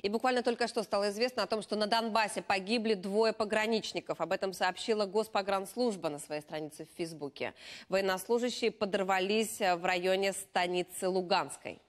И буквально только что стало известно о том, что на Донбассе погибли двое пограничников. Об этом сообщила Госпогранслужба на своей странице в Фейсбуке. Военнослужащие подорвались в районе станицы Луганской.